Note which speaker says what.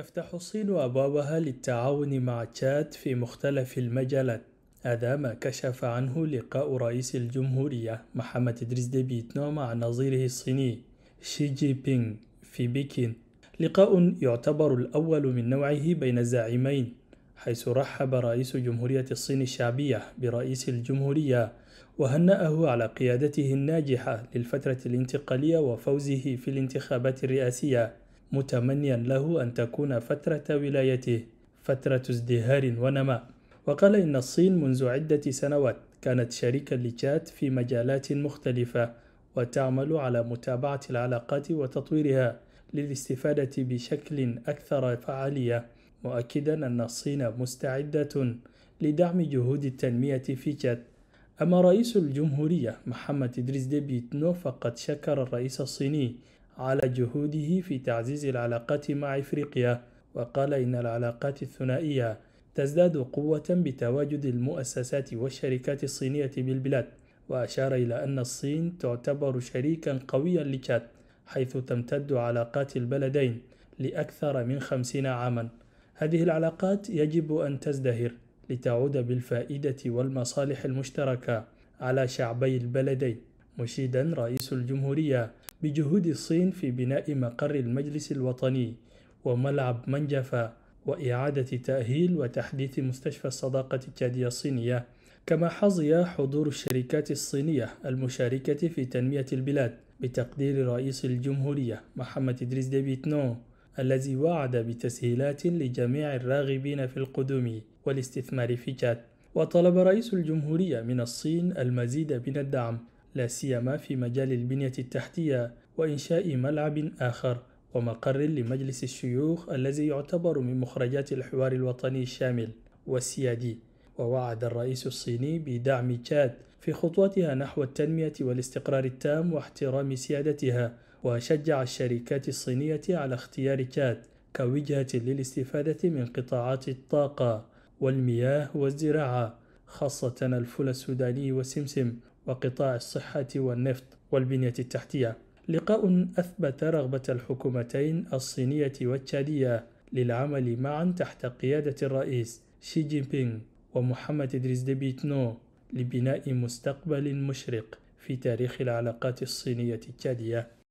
Speaker 1: تفتح الصين أبوابها للتعاون مع تشاد في مختلف المجالات هذا ما كشف عنه لقاء رئيس الجمهورية محمد إدريس ديبيتنو مع نظيره الصيني شي جي بينغ في بكين لقاء يعتبر الأول من نوعه بين الزعيمين حيث رحب رئيس جمهورية الصين الشعبية برئيس الجمهورية وهنأه على قيادته الناجحة للفترة الانتقالية وفوزه في الانتخابات الرئاسية متمنيا له أن تكون فترة ولايته فترة ازدهار ونماء وقال إن الصين منذ عدة سنوات كانت شريكا لتشاد في مجالات مختلفة وتعمل على متابعة العلاقات وتطويرها للاستفادة بشكل أكثر فعالية مؤكدا أن الصين مستعدة لدعم جهود التنمية في تشاد أما رئيس الجمهورية محمد إدريس ديبيتنو فقد شكر الرئيس الصيني على جهوده في تعزيز العلاقات مع إفريقيا وقال إن العلاقات الثنائية تزداد قوة بتواجد المؤسسات والشركات الصينية بالبلاد وأشار إلى أن الصين تعتبر شريكا قويا لتشاد حيث تمتد علاقات البلدين لأكثر من خمسين عاما هذه العلاقات يجب أن تزدهر لتعود بالفائدة والمصالح المشتركة على شعبي البلدين مشيدا رئيس الجمهورية بجهود الصين في بناء مقر المجلس الوطني وملعب منجفة وإعادة تأهيل وتحديث مستشفى الصداقة التشادية الصينية كما حظي حضور الشركات الصينية المشاركة في تنمية البلاد بتقدير رئيس الجمهورية محمد إدريس ديبيت نو الذي وعد بتسهيلات لجميع الراغبين في القدوم والاستثمار في تشاد وطلب رئيس الجمهورية من الصين المزيد من الدعم لا سيما في مجال البنية التحتية وإنشاء ملعب آخر ومقر لمجلس الشيوخ الذي يعتبر من مخرجات الحوار الوطني الشامل والسيادي ووعد الرئيس الصيني بدعم تشاد في خطوتها نحو التنمية والاستقرار التام واحترام سيادتها وشجع الشركات الصينية على اختيار تشاد كوجهة للاستفادة من قطاعات الطاقة والمياه والزراعة خاصة الفول السوداني والسمسم وقطاع الصحة والنفط والبنية التحتية لقاء أثبت رغبة الحكومتين الصينية والتشادية للعمل معا تحت قيادة الرئيس شي جين بينغ ومحمد إدريس ديبيتنو لبناء مستقبل مشرق في تاريخ العلاقات الصينية التشادية